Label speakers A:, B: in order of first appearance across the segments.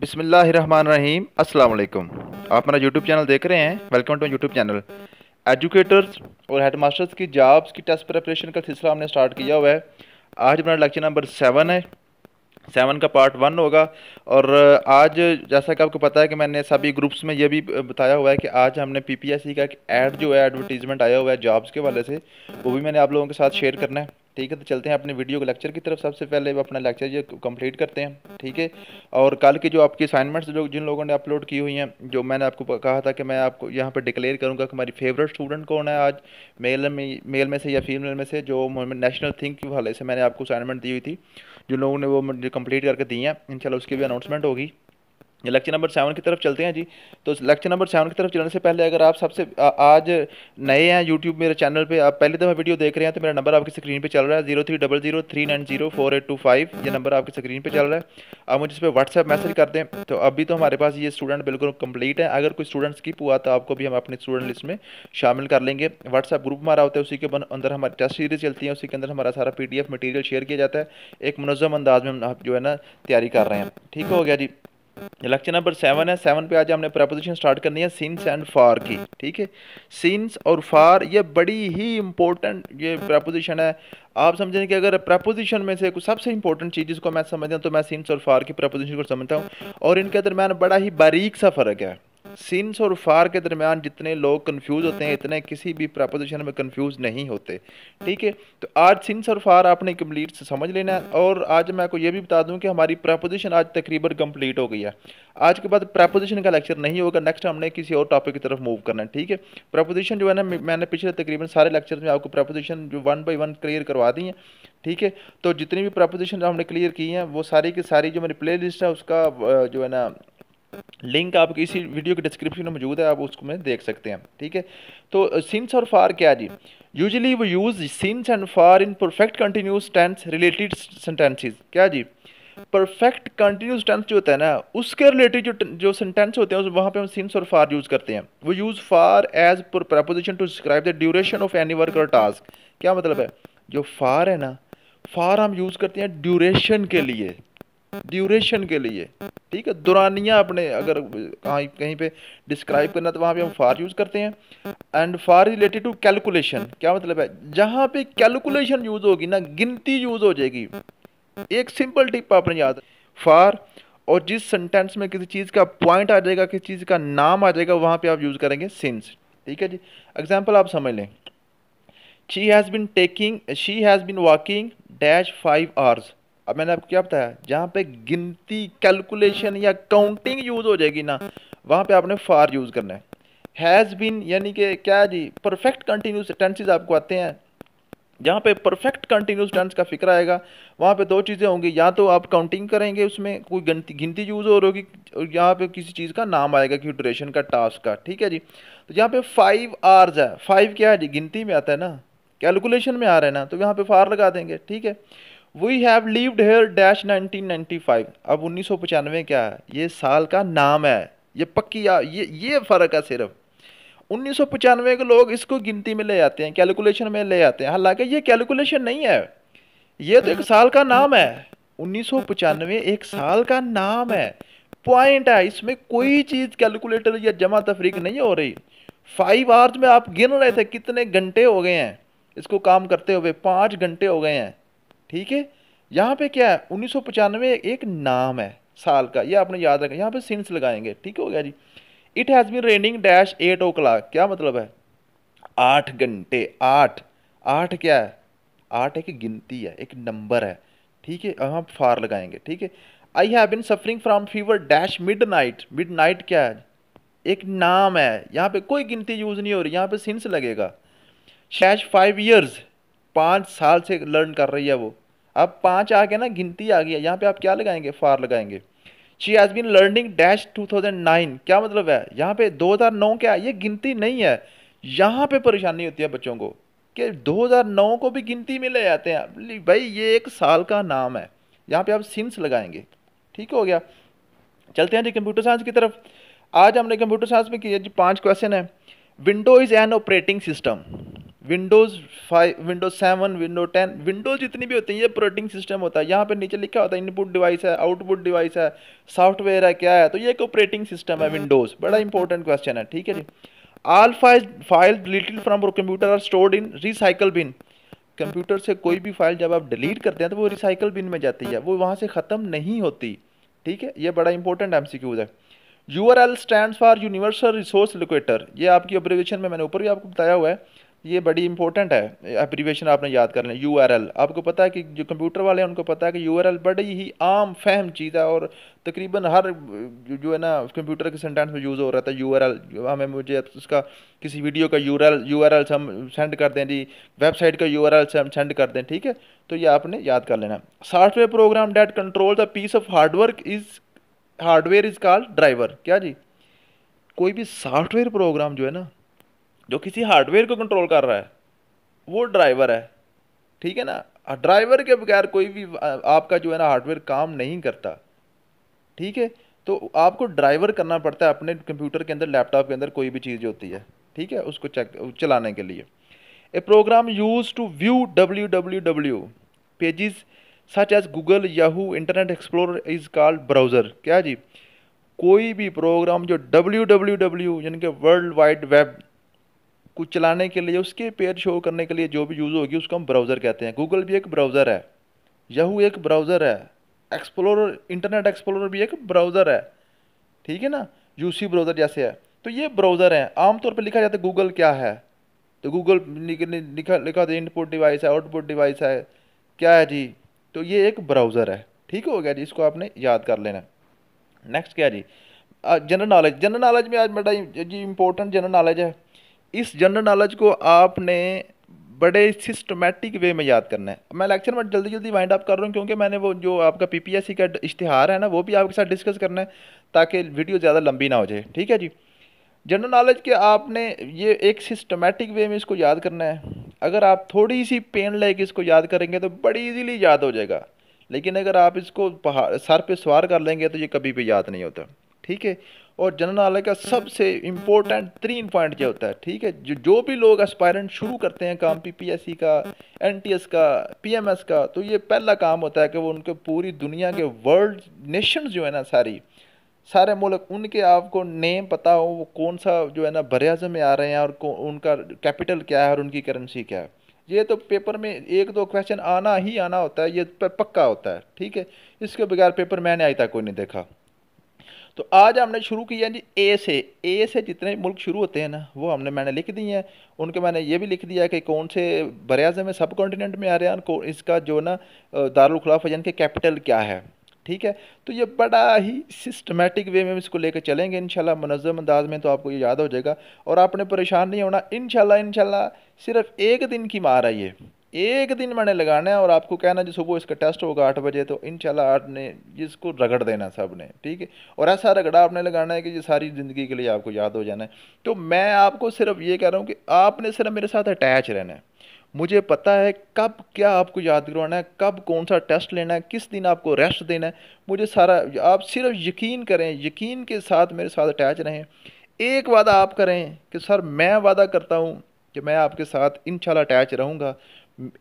A: बिसमीम असलकुम आप मेरा यूट्यूब चैनल देख रहे हैं welcome to YouTube channel educators और हेड मास्टर्स की जॉब्स की टेस्ट प्रिपरेशन का सिलसिला हमने स्टार्ट किया हुआ है आज मेरा लेक्चर नंबर सेवन है सेवन का पार्ट वन होगा और आज जैसा कि आपको पता है कि मैंने सभी ग्रुप्स में ये भी बताया हुआ है कि आज हमने सी का एक ऐड जो है एडवर्टीज़मेंट आया हुआ है जॉब्स के वाले से वो भी मैंने आप लोगों के साथ शेयर करना है ठीक है तो चलते हैं अपने वीडियो के लेक्चर की तरफ सबसे पहले अपना लेक्चर ये कंप्लीट करते हैं ठीक है और कल की जो आपकी असाइनमेंट्स जो जिन लोगों ने अपलोड की हुई हैं जो मैंने आपको कहा था कि मैं आपको यहाँ पर डिक्लेयर करूँगा कि हमारी फेवरेट स्टूडेंट कौन है आज मेल में मेल में से या फीमेल में से जो नेशनल थिंक के हवाले से मैंने आपको असाइनमेंट दी हुई थी जिन लोगों ने वो कंप्लीट करके दी हैं इन उसकी भी अनाउंसमेंट होगी लेक्चर नंबर सेवन की तरफ चलते हैं जी तो लेक्चर नंबर सेवन की तरफ चलने से पहले अगर आप सबसे आज नए हैं यूट्यूब मेरे चैनल पे आप पहली दफ़ा वीडियो देख रहे हैं तो मेरा नंबर आपकी स्क्रीन पे चल रहा है zero three double zero three nine zero four eight two five ये नंबर आपकी स्क्रीन पे चल रहा है आप मुझे इस पर व्हाट्सएप मैसेज कर दें तो अभी तो हमारे पास ये स्टूडेंट बिल्कुल कम्प्लीट है अगर कोई स्टूडेंट स्किप हुआ तो आपको भी हम अपने स्टूडेंट लिस्ट में शामिल कर लेंगे व्हाट्सएप ग्रुप हमारा होता है उसी के अंदर हमारी टेस्ट सीरीज चलती है उसी के अंदर हमारा सारा पी मटेरियल शेयर किया जाता है एक मनज़म अंदाज में हम जो है ना तैयारी कर रहे हैं ठीक हो गया जी लेक्चर नंबर सेवन है सेवन पे आज हमने प्रपोजिशन स्टार्ट करनी है सिंस एंड फार की ठीक है सिंस और फार ये बड़ी ही इंपॉर्टेंट ये प्रपोजिशन है आप समझें कि अगर प्रपोजिशन में से कुछ सबसे इंपॉर्टेंट चीज़ जिसको मैं समझता हूँ तो मैं सिंस और फार की प्रपोजिशन को समझता हूँ और इनके दरम्यान बड़ा ही बारीक सा फ़र्क है सिंस और फार के दरमियान जितने लोग कंफ्यूज होते हैं इतने किसी भी प्रपोजिशन में कंफ्यूज नहीं होते ठीक है तो आज सिंस और फार आपने कंप्लीट समझ लेना है और आज मैं आपको ये भी बता दूं कि हमारी प्रपोजिशन आज तकरीबन कंप्लीट हो गई है आज के बाद प्रपोजिशन का लेक्चर नहीं होगा नेक्स्ट हमने किसी और टॉपिक की तरफ मूव करना है ठीक है प्रपोजिशन जो है ना मैंने पिछले तकरीबन सारे लेक्चर में आपको प्रपोजिशन जो वन बाई वन क्लियर करवा दी है ठीक है तो जितनी भी प्रपोजिशन हमने क्लियर की हैं वो सारी की सारी जो मेरी प्ले लिस्ट है उसका जो है ना लिंक आपकी इसी वीडियो के डिस्क्रिप्शन में मौजूद है आप उसको में देख सकते हैं ठीक है तो सिंस और फार क्या जी यूजली वो use since and for in perfect continuous tense related sentences क्या जी परफेक्ट कंटिन्यूस टेंस जो होता है ना उसके रिलेटेड जो जो सेंटेंस होते हैं वहाँ पे हम सिंस और फार यूज़ करते हैं वो use for as per preposition to describe the duration of any work और टास्क क्या मतलब है जो फार है ना फार हम यूज़ करते हैं ड्यूरेशन के लिए ड्यूरेशन के लिए ठीक है दुरानिया अपने अगर कहीं कहीं पे डिस्क्राइब करना तो वहाँ पे हम फार यूज़ करते हैं and for related to calculation क्या मतलब है जहाँ पे कैलकुलेशन यूज़ होगी ना गिनती यूज़ हो जाएगी एक सिंपल टिप आपने याद फार और जिस सेंटेंस में किसी चीज़ का पॉइंट आ जाएगा किसी चीज़ का नाम आ जाएगा वहाँ पर आप यूज़ करेंगे सिंस ठीक है जी एग्जाम्पल आप समझ लें she has been taking she has been walking dash five hours अब मैंने आपको क्या बताया जहाँ पे गिनती कैलकुलेशन या काउंटिंग यूज़ हो जाएगी ना वहाँ पे आपने फार यूज़ करना है हैज़ बीन यानी कि क्या जी परफेक्ट कंटिन्यूस टेंसेज आपको आते हैं जहाँ पे परफेक्ट कंटिन्यूस टेंस का फिक्र आएगा वहाँ पे दो चीज़ें होंगी या तो आप काउंटिंग करेंगे उसमें कोई गिनती गिनती यूज़ हो रही होगी और यहाँ पे किसी चीज़ का नाम आएगा कि ड्यूरेशन का टास्क का ठीक है जी तो यहाँ पे फाइव आर्स है फाइव क्या है जी गिनती में आता है ना कैलकुलेशन में आ रहा है ना तो यहाँ पे फार लगा देंगे ठीक है we have lived here dash nineteen five अब उन्नीस सौ पचानवे क्या है ये साल का नाम है ये पक्की आ, ये ये फ़र्क है सिर्फ उन्नीस सौ पचानवे के लोग इसको गिनती में ले आते हैं कैलकुलेशन में ले आते हैं हालांकि ये कैलकुलेशन नहीं है ये तो एक साल का नाम है उन्नीस सौ पचानवे एक साल का नाम है पॉइंट है इसमें कोई चीज़ कैलकुलेटर या जमा तफरीक नहीं हो रही फाइव आवर्स में आप गिन रहे थे कितने घंटे हो गए हैं इसको काम करते हुए पाँच घंटे हो गए हैं ठीक है यहाँ पे क्या है उन्नीस एक नाम है साल का ये आपने याद रखा यहाँ पे सिंस लगाएंगे ठीक हो गया जी it has been raining dash eight o'clock क्या मतलब है आठ घंटे आठ आठ क्या है आठ एक गिनती है एक नंबर है ठीक है हम फार लगाएंगे ठीक है I have been suffering from fever dash midnight midnight क्या है एक नाम है यहाँ पे कोई गिनती यूज़ नहीं हो रही यहाँ पे सिंस लगेगा शैश फाइव ईयर्स पाँच साल से लर्न कर रही है वो अब पाँच आ गया ना गिनती आ गई है यहाँ पे आप क्या लगाएंगे फार लगाएंगे she has been learning dash 2009 क्या मतलब है यहाँ पे 2009 क्या है ये गिनती नहीं है यहाँ पे परेशानी होती है बच्चों को कि 2009 को भी गिनती में ले जाते हैं भाई ये एक साल का नाम है यहाँ पे आप सिंस लगाएंगे ठीक हो गया चलते हैं जी कंप्यूटर साइंस की तरफ आज हमने कंप्यूटर साइंस में किया जी पाँच क्वेश्चन है window is an operating system windows five windows seven window ten windows जितनी भी होती है ये ऑपरेटिंग सिस्टम होता है यहाँ पे नीचे लिखा होता है इनपुट डिवाइस है आउटपुट डिवाइस है सॉफ्टवेयर है क्या है तो ये एक ऑपरेटिंग सिस्टम है विंडोज़ बड़ा इंपॉर्टेंट क्वेश्चन है ठीक है जी all file file deleted from computer are stored in recycle bin computer से कोई भी फाइल जब आप डिलीट करते हैं तो वो रिसाइकल बिन में जाती है वो वहाँ से ख़त्म नहीं होती ठीक है ये बड़ा इंपॉर्टेंट एम है U R L stand for universal resource locator ये आपकी ऑब्जर्वेशन में मैंने ऊपर भी आपको बताया हुआ है ये बड़ी इंपॉर्टेंट है एप्रीवेशन आपने याद कर लें यू आपको पता है कि जो कंप्यूटर वाले हैं उनको पता है कि यू बड़ी ही आम फहम चीज़ है और तकरीबन हर जो है ना कंप्यूटर के सेंटेंस में यूज़ हो रहा था यू हमें मुझे उसका किसी वीडियो का यू आर हम सेंड कर दें जी वेबसाइट का यू से हम सेंड कर दें ठीक है तो ये आपने याद कर लेना software program that control the piece of hard work is hardware is called driver क्या जी कोई भी सॉफ्टवेयर प्रोग्राम जो है ना जो किसी हार्डवेयर को कंट्रोल कर रहा है वो ड्राइवर है ठीक है ना ड्राइवर के बगैर कोई भी आपका जो है ना हार्डवेयर काम नहीं करता ठीक है तो आपको ड्राइवर करना पड़ता है अपने कंप्यूटर के अंदर लैपटॉप के अंदर कोई भी चीज़ जो होती है ठीक है उसको चेक चलाने के लिए a program use to view W W W pages such as Google Yahoo internet explore is called browser क्या जी कोई भी प्रोग्राम जो डब्ल्यू डब्ल्यू डब्ल्यू यानी कि वर्ल्ड वाइड वेब कुछ चलाने के लिए उसके पेज शो करने के लिए जो भी यूज़ होगी उसको हम ब्राउज़र कहते हैं गूगल भी एक ब्राउज़र है यहू एक ब्राउज़र है एक्सप्लोरर इंटरनेट एक्सप्लोरर भी एक ब्राउज़र है ठीक है ना यूसी ब्राउज़र जैसे है तो ये ब्राउज़र हैं आमतौर पर लिखा जाता है गूगल क्या है तो गूगल लिखा लिखा था इनपुट डिवाइस है आउटपुट डिवाइस है क्या है जी तो ये एक ब्राउज़र है ठीक हो गया जी इसको आपने याद कर लेना नेक्स्ट क्या जी जनरल नॉलेज जनरल नॉलेज में आज मेरा जी इंपॉर्टेंट जनरल नॉलेज है इस जनरल नॉलेज को आपने बड़े सिस्टमेटिक वे में याद करना है मैं लेक्चर में जल्दी जल्दी वाइंड अप कर रहा हूँ क्योंकि मैंने वो जो आपका पीपीएससी का इश्तिहार है ना वो भी आपके साथ डिस्कस करना है ताकि वीडियो ज़्यादा लंबी ना हो जाए ठीक है जी जनरल नॉलेज के आपने ये एक सिस्टमेटिक वे में इसको याद करना है अगर आप थोड़ी सी पेन लेके इसको याद करेंगे तो बड़ी ईजीली याद हो जाएगा लेकिन अगर आप इसको पहाड़ सर पर सवार कर लेंगे तो ये कभी भी याद नहीं होता ठीक है और जननालय का सबसे इम्पोर्टेंट तीन पॉइंट क्या होता है ठीक है जो जो भी लोग एस्पायरेंट शुरू करते हैं काम पीपीएससी का एनटीएस का पीएमएस का तो ये पहला काम होता है कि वो उनके पूरी दुनिया के वर्ल्ड नेशन जो है ना सारी सारे मुल्क उनके आपको नेम पता हो वो कौन सा जो है ना बरअज़म में आ रहे हैं और उनका कैपिटल क्या है और उनकी करेंसी क्या है ये तो पेपर में एक दो क्वेश्चन आना ही आना होता है ये पक्का होता है ठीक है इसके बगैर पेपर मैंने आज तक कोई नहीं देखा तो आज हमने शुरू किया जी ए से ए से जितने मुल्क शुरू होते हैं ना वो हमने मैंने लिख दिए हैं उनके मैंने ये भी लिख दिया कि कौन से बरअज़म सब कॉन्टीनेंट में आ रहे हैं इसका जो ना दारुलखला फजन के कैपिटल क्या है ठीक है तो ये बड़ा ही सिस्टमेटिक वे में इसको लेकर चलेंगे इन मनज़म अंदाज में तो आपको ये याद हो जाएगा और आपने परेशान नहीं होना इन शाला सिर्फ एक दिन की मार आई है एक दिन मैंने लगाना है और आपको कहना जी सुबह इसका टेस्ट होगा आठ बजे तो इन आपने जिसको रगड़ देना सब ने ठीक है और ऐसा रगड़ा आपने लगाना है कि ये सारी ज़िंदगी के लिए आपको याद हो जाना है तो मैं आपको सिर्फ ये कह रहा हूँ कि आपने सिर्फ मेरे साथ अटैच रहना है मुझे पता है कब क्या आपको याद करवाना है कब कौन सा टेस्ट लेना है किस दिन आपको रेस्ट देना है मुझे सारा आप सिर्फ यकीन करें यकीन के साथ मेरे साथ अटैच रहें एक वादा आप करें कि सर मैं वादा करता हूँ कि मैं आपके साथ इन अटैच रहूँगा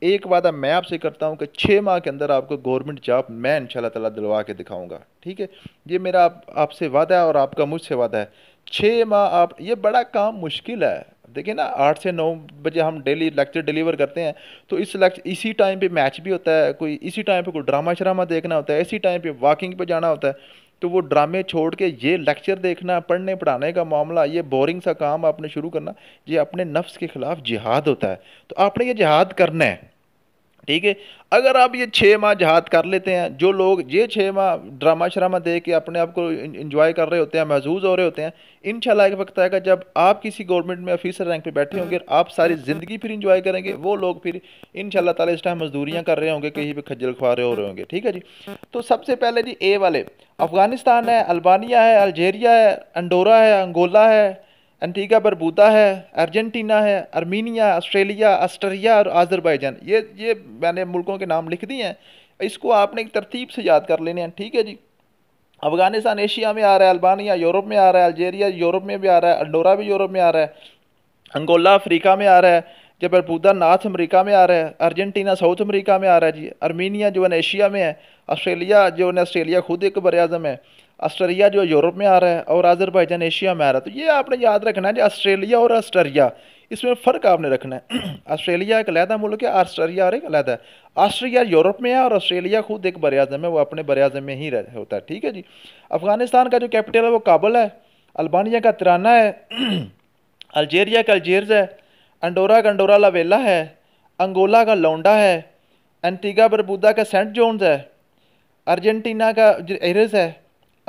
A: एक वादा मैं आपसे करता हूँ कि छः माह के अंदर आपको गवर्नमेंट जॉब मैं इन ताला दिलवा के दिखाऊँगा ठीक है ये मेरा आप आपसे वादा है और आपका मुझसे वादा है छः माह आप ये बड़ा काम मुश्किल है देखिए ना आठ से नौ बजे हम डेली लेक्चर डिलीवर करते हैं तो इस लेक्चर इसी टाइम पे मैच भी होता है कोई इसी टाइम पे कोई ड्रामा श्रामा देखना होता है इसी टाइम पे वॉकिंग पे जाना होता है तो वो ड्रामे छोड़ के ये लेक्चर देखना पढ़ने पढ़ाने का मामला ये बोरिंग सा काम आपने शुरू करना ये अपने नफ्स के ख़िलाफ़ जिहाद होता है तो आपने ये जिहाद करना है ठीक है अगर आप ये छः माह जहाद कर लेते हैं जो लोग ये छः माह ड्रामा श्रामा दे के अपने आप को इन्जॉय कर रहे होते हैं महजूज हो रहे होते हैं इन एक वक्त आएगा जब आप किसी गवर्नमेंट में ऑफिसर रैंक पे बैठे होंगे आप सारी ज़िंदगी फिर इंजॉय करेंगे वो लोग फिर इन ताला इस टाइम मजदूरियाँ कर रहे होंगे कहीं पर खज्जल खुआ रहे हो रहे होंगे ठीक है जी तो सबसे पहले जी ए वाले अफ़गानिस्तान है अल्बानिया है अल्जेरिया है अंडोरा है अंगोला है एंटीगा बरबूता है अर्जेंटीना है अर्मीनिया ऑस्ट्रेलिया ऑस्ट्रिया और आज़रबाईजान ये ये मैंने मुल्कों के नाम लिख दिए हैं इसको आपने एक तरतीब से याद कर लेने हैं ठीक है जी अफ़गानिस्तान एशिया में आ रहा है अल्बानिया यूरोप में आ रहा है अल्जेरिया यूरोप में भी आ रहा है अंडोरा भी यूरोप में आ रहा है अंगोला अफ्रीका में आ रहा है जब बरबूदा नॉर्थ अमरीका में आ रहा है अर्जेंटीना साउथ अमरीका में आ रहा है जी अर्मीनिया जो है एशिया में है ऑस्ट्रेलिया जो है ऑस्ट्रेलिया खुद एक बर है ऑस्ट्रेलिया जो यूरोप में आ रहा है और आज़रबाईजान एशिया में आ रहा है तो ये आपने याद रखना है कि ऑस्ट्रेलिया और ऑस्ट्रेलिया इसमें फ़र्क आपने रखना है ऑस्ट्रेलिया एक अलहदा मुल्क है ऑस्ट्रेलिया और एक अलहदा है ऑस्ट्रेलिया यूरोप में है और ऑस्ट्रेलिया खुद एक बर अज़म है वो अपने बर अज़म में ही रह होता है ठीक है जी अफ़गानिस्तान का जो कैपिटल है वो काबल है अल्बानिया का तिराना है अल्जेरिया का अल्जेर्स है अंडोरा का अंडोरा लावेला है अंगोला का लौंडा है एंटीगा बरबूदा का सेंट जोन्स है अर्जेंटीना का एरस है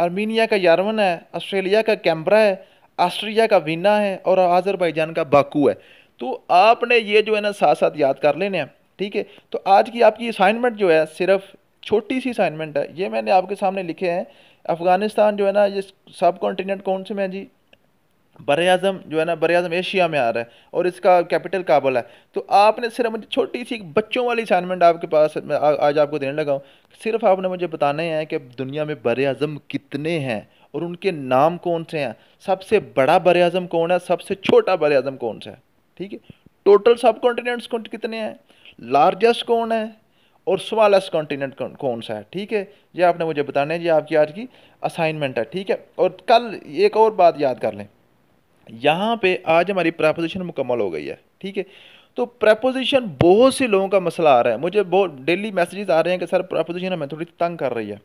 A: आर्मीनिया का यारवन है ऑस्ट्रेलिया का कैम्बरा है ऑस्ट्रिया का वीना है और आज़रबाईजान का बाकू है तो आपने ये जो है ना साथ साथ याद कर लेने हैं ठीक है तो आज की आपकी असाइनमेंट जो है सिर्फ छोटी सी असाइनमेंट है ये मैंने आपके सामने लिखे हैं अफ़गानिस्तान जो है ना ये सब कॉन्टीनेंट कौन से में जी बर अज़म जो है ना बर अज़म एशिया में आ रहा है और इसका कैपिटल काबुल है तो आपने सिर्फ मुझे छोटी सी बच्चों वाली असाइनमेंट आपके पास मैं आ, आज आपको देने लगा हूँ सिर्फ आपने मुझे बताने हैं कि दुनिया में बर अज़म कितने हैं और उनके नाम कौन से हैं सबसे बड़ा बर अज़म कौन है सबसे छोटा बर अज़म कौन सा है ठीक है टोटल सब कॉन्टीनेंट्स कितने हैं लार्जेस्ट कौन है और स्मॉलेस्ट कॉन्टीनेंट कौन सा है ठीक है ये आपने मुझे बताना है जी आपकी आज की असाइनमेंट है ठीक है और कल एक और बात याद कर लें यहाँ पे आज हमारी प्रपोजिशन मुकम्मल हो गई है ठीक है तो प्रपोजिशन बहुत से लोगों का मसला आ रहा है मुझे बहुत डेली मैसेजेस आ रहे हैं कि सर प्रपोजिशन हमें थोड़ी तंग कर रही है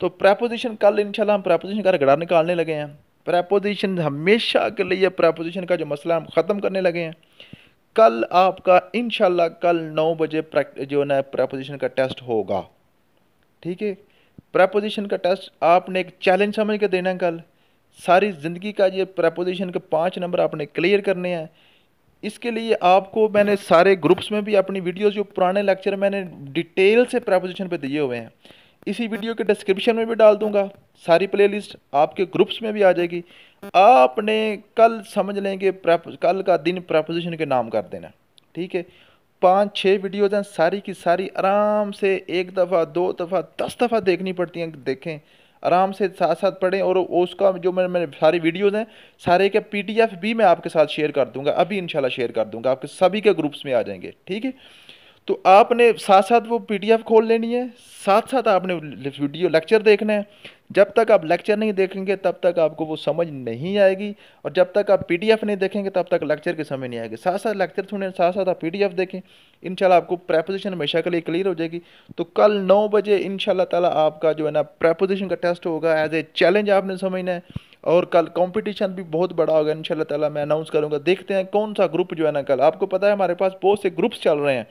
A: तो प्रपोजिशन कल इनशाला हम प्रपोजिशन का रगड़ा निकालने लगे हैं प्रपोजिशन हमेशा के लिए प्रपोजिशन का जो मसला हम ख़त्म करने लगे हैं कल आपका इन कल नौ बजे जो है प्रपोजिशन का टेस्ट होगा ठीक है प्रपोजिशन का टेस्ट आपने एक चैलेंज समझ के देना कल सारी ज़िंदगी का ये प्रपोजिशन के पाँच नंबर आपने क्लियर करने हैं इसके लिए आपको मैंने सारे ग्रुप्स में भी अपनी वीडियोस जो पुराने लेक्चर मैंने डिटेल से प्रपोजिशन पे दिए हुए हैं इसी वीडियो के डिस्क्रिप्शन में भी डाल दूंगा सारी प्लेलिस्ट आपके ग्रुप्स में भी आ जाएगी आपने कल समझ लेंगे कल का दिन प्रपोजिशन के नाम कर देना ठीक है पाँच छः वीडियोज़ हैं सारी की सारी आराम से एक दफ़ा दो दफ़ा दस दफ़ा देखनी पड़ती हैं देखें आराम से साथ साथ पढ़ें और उसका जो मेरे मेरे सारी वीडियोज हैं सारे के एफ भी मैं आपके साथ शेयर कर दूंगा अभी शाला शेयर कर दूंगा आपके सभी के ग्रुप्स में आ जाएंगे ठीक है तो आपने साथ साथ वो पीडीएफ खोल लेनी है साथ साथ आपने वीडियो लेक्चर देखना है जब तक आप लेक्चर नहीं देखेंगे तब तक आपको वो समझ नहीं आएगी और जब तक आप पीडीएफ नहीं देखेंगे तब तक लेक्चर की समझ नहीं आएगी साथ साथ लेक्चर सुने साथ साथ आप पीडीएफ देखें इंशाल्लाह आपको प्रेपोजिशन हमेशा के लिए क्लियर हो जाएगी तो कल नौ बजे इंशाल्लाह तला आपका जो है ना प्रेपोजिशन का टेस्ट होगा एज ए चैलेंज आपने समझना है और कल कंपटीशन भी बहुत बड़ा होगा इन ताला मैं अनाउंस करूँगा देखते हैं कौन सा ग्रुप जो है ना कल आपको पता है हमारे पास बहुत से ग्रुप्स चल रहे हैं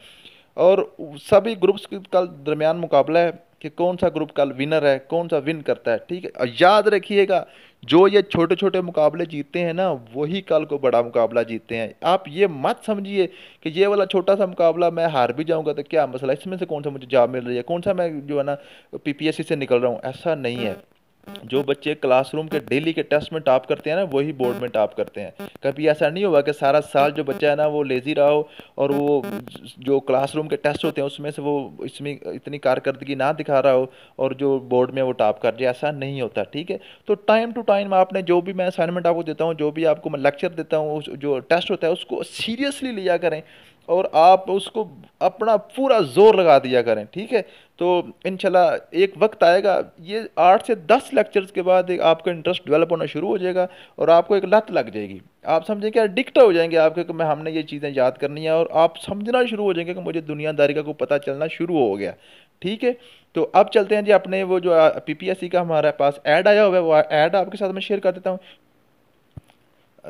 A: और सभी ग्रुप्स कल दरमियान मुकाबला है कि कौन सा ग्रुप कल विनर है कौन सा विन करता है ठीक है याद रखिएगा जो ये छोटे छोटे मुकाबले जीतते हैं ना वही कल को बड़ा मुकाबला जीतते हैं आप ये मत समझिए कि ये वाला छोटा सा मुकाबला मैं हार भी जाऊंगा तो क्या मसला इसमें से कौन सा मुझे जॉब मिल रही है कौन सा मैं जो है ना पीपीएससी से निकल रहा हूँ ऐसा नहीं है हम्म। जो बच्चे क्लासरूम के डेली के टेस्ट में टॉप करते हैं ना वही बोर्ड में टॉप करते हैं कभी ऐसा नहीं होगा कि सारा साल जो बच्चा है ना वो लेज़ी रहा हो और वो जो क्लासरूम के टेस्ट होते हैं उसमें से वो इसमें इतनी कारकर्दगी ना दिखा रहा हो और जो बोर्ड में वो टॉप कर जाए ऐसा नहीं होता ठीक है तो टाइम टू टाइम आपने जो भी मैं असाइनमेंट आपको देता हूँ जो भी आपको मैं लेक्चर देता हूँ जो टेस्ट होता है उसको सीरियसली लिया करें और आप उसको अपना पूरा जोर लगा दिया करें ठीक है तो इन एक वक्त आएगा ये आठ से दस लेक्चर्स के बाद एक आपका इंटरेस्ट डेवलप होना शुरू हो जाएगा और आपको एक लत लग जाएगी आप समझें कि अडिक्ट हो जाएंगे आपके कि मैं हमने ये चीज़ें याद करनी है और आप समझना शुरू हो जाएंगे कि मुझे दुनियादारी का को पता चलना शुरू हो गया ठीक है तो अब चलते हैं जी अपने वो जो पी का हमारे पास ऐड आया हुआ है वो ऐड आपके साथ मैं शेयर कर देता हूँ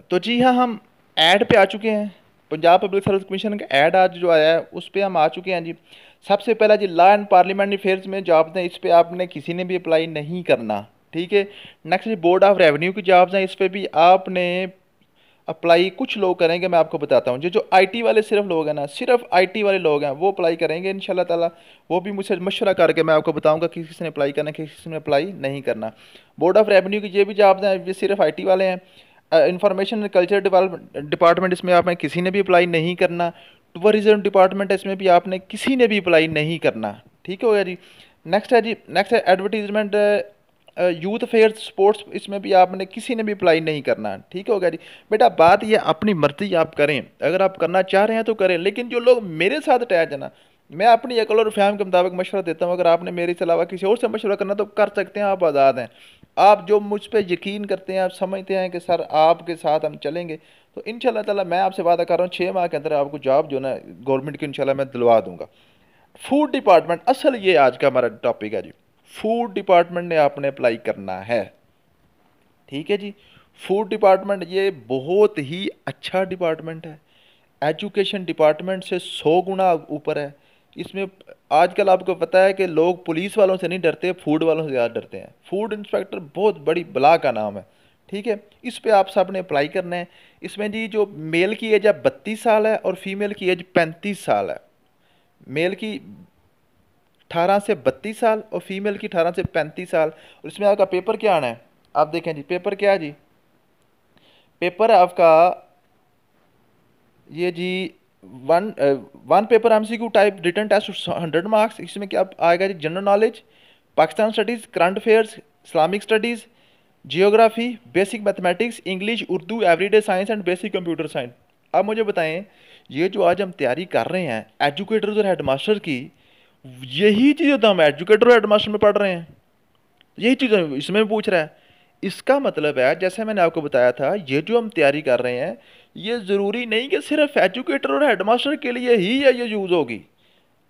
A: तो जी हाँ हम ऐड पर आ चुके हैं पंजाब पब्लिक सर्विस कमीशन का एड आज जो आया है उस पर हम आ चुके हैं जी सबसे पहला जी लॉ एंड पार्लियामेंट अफेयर्स में जॉब्स हैं इस पर आपने किसी ने भी अप्लाई नहीं करना ठीक है नेक्स्ट जी बोर्ड ऑफ रेवेन्यू की जॉब्स हैं इस पर भी आपने अप्लाई कुछ लोग करेंगे मैं आपको बताता हूँ जो जो आईटी वाले सिर्फ लोग हैं ना सिर्फ आईटी वाले लोग हैं वो अप्लाई करेंगे इन ताला वो भी मुझसे मशवरा करके मैं आपको बताऊँगा कि किसने अप्लाई करना किसने अप्लाई नहीं करना बोर्ड ऑफ रेवेन्यू की ये भी जॉब्स हैं ये सिर्फ आई वाले हैं इंफॉर्मेशन एंड कल्चर डिपार्टमेंट इसमें आपने किसी ने भी अप्लाई नहीं करना टूरिज़म डिपार्टमेंट इसमें भी आपने किसी ने भी अप्लाई नहीं करना ठीक हो गया जी नेक्स्ट है जी नेक्स्ट है एडवर्टीजमेंट यूथ अफेयर स्पोर्ट्स इसमें भी आपने किसी ने भी अप्लाई नहीं करना ठीक हो गया जी बेटा बात ये अपनी मर्जी आप करें अगर आप करना चाह रहे हैं तो करें लेकिन जो लोग मेरे साथ अटैच है ना मैं अपनी अकल और फैम के मुताबिक मशवरा देता हूँ अगर आपने मेरे अलावा किसी और से मशवरा करना तो कर सकते हैं आप आज़ाद हैं आप जो मुझ पर यकीन करते हैं आप समझते हैं कि सर आपके साथ हम चलेंगे तो इन ताला मैं आपसे वादा कर रहा हूँ छः माह के अंदर आपको जॉब जो ना गवर्नमेंट की इन मैं दिलवा दूँगा फूड डिपार्टमेंट असल ये आज का हमारा टॉपिक है जी फूड डिपार्टमेंट ने आपने अप्लाई करना है ठीक है जी फूड डिपार्टमेंट ये बहुत ही अच्छा डिपार्टमेंट है एजुकेशन डिपार्टमेंट से सौ गुना ऊपर है इसमें आजकल आपको पता है कि लोग पुलिस वालों से नहीं डरते फूड वालों से ज़्यादा डरते हैं फूड इंस्पेक्टर बहुत बड़ी बला का नाम है ठीक है इस पे आप सबने अप्लाई करना है इसमें जी जो मेल की एज है बत्तीस साल है और फीमेल की एज पैंतीस साल है मेल की अठारह से बत्तीस साल और फीमेल की अठारह से पैंतीस साल और इसमें आपका पेपर क्या आना है आप देखें जी पेपर क्या है जी पेपर है आपका ये जी one one paper MCQ type written test hundred marks इसमें क्या आएगा जी general knowledge Pakistan studies current affairs Islamic studies geography basic mathematics English Urdu everyday science and basic computer science अब मुझे बताएं ये जो आज हम तैयारी कर रहे हैं एजुकेटर्स और हेडमास्टर की यही चीज़ें तो हम एजुकेटर और हेडमास्टर में पढ़ रहे हैं यही चीज़ें इसमें पूछ रहा है इसका मतलब है जैसे मैंने आपको बताया था ये जो हम तैयारी कर रहे हैं ये ज़रूरी नहीं कि सिर्फ एजुकेटर और हेडमास्टर के लिए ही या ये यूज़ होगी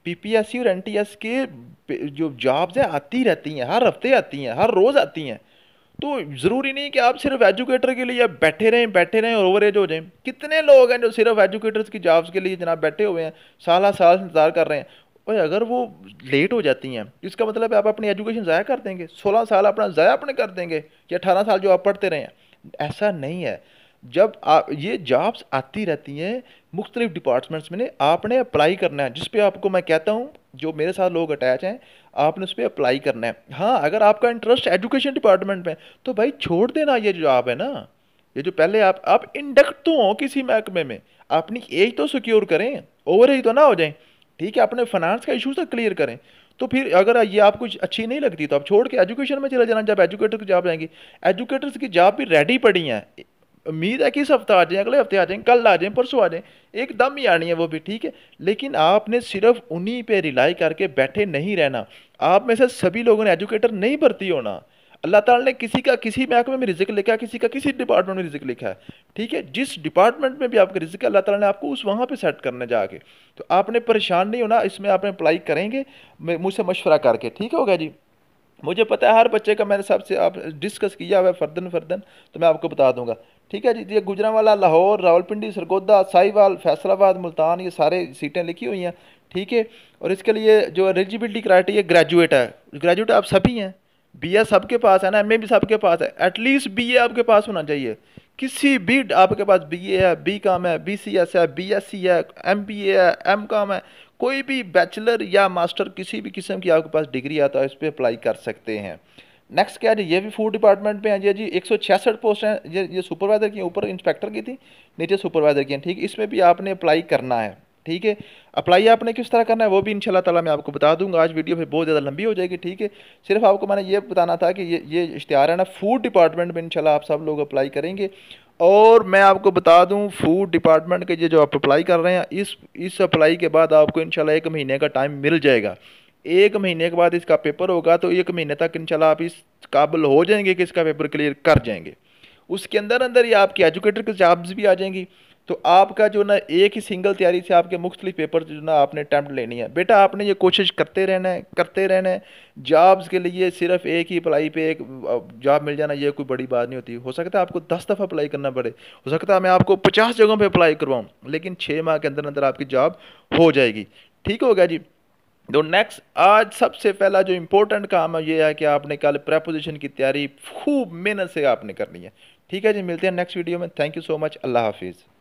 A: पीपीएससी और एनटीएस के जो जॉब्स हैं आती रहती हैं हर हफ्ते आती हैं हर रोज़ आती हैं तो ज़रूरी नहीं कि आप सिर्फ एजुकेटर के लिए बैठे रहें बैठे रहें और ओवर एज हो जाएं कितने लोग हैं जो सिर्फ एजुकेटर्स की जॉब्स के लिए जनाब बैठे हुए हैं साल साल इंतजार कर रहे हैं और अगर वो लेट हो जाती हैं इसका मतलब है आप अपनी एजुकेशन ज़ाया कर देंगे सोलह साल अपना ज़ाया अपने कर देंगे या अठारह साल जो आप पढ़ते रहे हैं ऐसा नहीं है जब आप ये जॉब्स आती रहती हैं मुख्तलिफ डिपार्टमेंट्स में आपने अप्लाई करना है जिस आपको मैं कहता हूँ जो मेरे साथ लोग अटैच हैं आपने उस पर अप्लाई करना है हाँ अगर आपका इंटरेस्ट एजुकेशन डिपार्टमेंट में तो भाई छोड़ देना ये जॉब है ना ये जो पहले आप आप इंडक्ट तो हों किसी महकमे में अपनी एज तो सिक्योर करें ओवर एज तो ना हो जाए ठीक है अपने फाइनेंस का इशूज़ तक क्लियर करें तो फिर अगर ये आपको अच्छी नहीं लगती तो आप छोड़ के एजुकेशन में चले जाना जब एजुकेटर की जॉब जाएंगी एजुकेटर्स की जॉब भी रेडी पड़ी हैं उम्मीद है कि इस हफ्ता आ जाए अगले हफ्ते आ जाए कल आ जाए परसों आ जाए एकदम ही आनी है वो भी ठीक है लेकिन आपने सिर्फ उन्हीं पे रिलाई करके बैठे नहीं रहना आप में से सभी लोगों ने एजुकेटर नहीं भर्ती होना अल्लाह ताला ने किसी का किसी महकमे में रिजिक लिखा है किसी का किसी डिपार्टमेंट में रिजिक लिखा है ठीक है जिस डिपार्टमेंट में भी आपका रिजिक है अल्लाह ताला ने आपको उस वहाँ पे सेट करने जाके तो आपने परेशान नहीं होना इसमें आप अप्लाई करेंगे मुझसे मशवरा करके ठीक होगा जी मुझे पता है हर बच्चे का मैंने सबसे आप डिस्कस किया हुआ है फर्दन फर्दन तो मैं आपको बता दूंगा ठीक है जी ये गुजरावाला लाहौर रावलपिंडी सरगोदा साहिवाल फैसलाबाद मुल्तान ये सारे सीटें लिखी हुई हैं ठीक है और इसके लिए जो एलिजिबिलिटी क्राइटेरिया ग्रेजुएट है ग्रेजुएट आप सभी हैं बी ए सबके पास है ना एम ए भी सबके पास है एटलीस्ट बी ए आपके पास होना चाहिए किसी भी आपके पास बी ए है बी कॉम है बी सी एस है बी एस सी है एम बी ए है एम कॉम है कोई भी बैचलर या मास्टर किसी भी किस्म की आपके पास डिग्री आता है तो इस पर अप्लाई कर सकते हैं नेक्स्ट क्या है जी ये भी फूड डिपार्टमेंट पे हैं जी जी एक सौ छियासठ पोस्ट हैं ये ये सुपरवाइज़र की ऊपर इंस्पेक्टर की थी नीचे सुपरवाइज़र की हैं ठीक इसमें भी आपने अप्लाई करना है ठीक है अप्लाई आपने किस तरह करना है वो भी इन ताला मैं आपको बता दूंगा आज वीडियो फिर बहुत ज़्यादा लंबी हो जाएगी ठीक है सिर्फ आपको मैंने ये बताना था कि ये ये इश्तहार है ना फूड डिपार्टमेंट में इनशाला आप सब लोग अप्लाई करेंगे और मैं आपको बता दूं फूड डिपार्टमेंट के ये जो आप अप्लाई कर रहे हैं इस इस अप्लाई के बाद आपको शाला एक महीने का टाइम मिल जाएगा एक महीने के बाद इसका पेपर होगा तो एक महीने तक इनशाला आप इस काबिल हो जाएंगे कि इसका पेपर क्लियर कर जाएंगे उसके अंदर अंदर ये आपकी एजुकेटर की जॉब्स भी आ जाएंगी तो आपका जो ना एक ही सिंगल तैयारी से आपके मुख्तलिफ पेपर जो ना आपने अटैम्प्ट लेनी है बेटा आपने ये कोशिश करते रहना है करते रहना है जॉब्स के लिए सिर्फ एक ही अप्लाई पे एक जॉब मिल जाना ये कोई बड़ी बात नहीं होती हो सकता है आपको दस दफ़ा अप्लाई करना पड़े हो सकता है मैं आपको पचास जगहों पर अप्लाई करवाऊँ लेकिन छः माह के अंदर अंदर आपकी जॉब हो जाएगी ठीक हो गया जी तो नेक्स्ट आज सबसे पहला जो इम्पोर्टेंट काम है ये है कि आपने कल प्रपोजिशन की तैयारी खूब मेहनत से आपने करनी है ठीक है जी मिलते हैं नेक्स्ट वीडियो में थैंक यू सो मच अल्लाह हाफिज़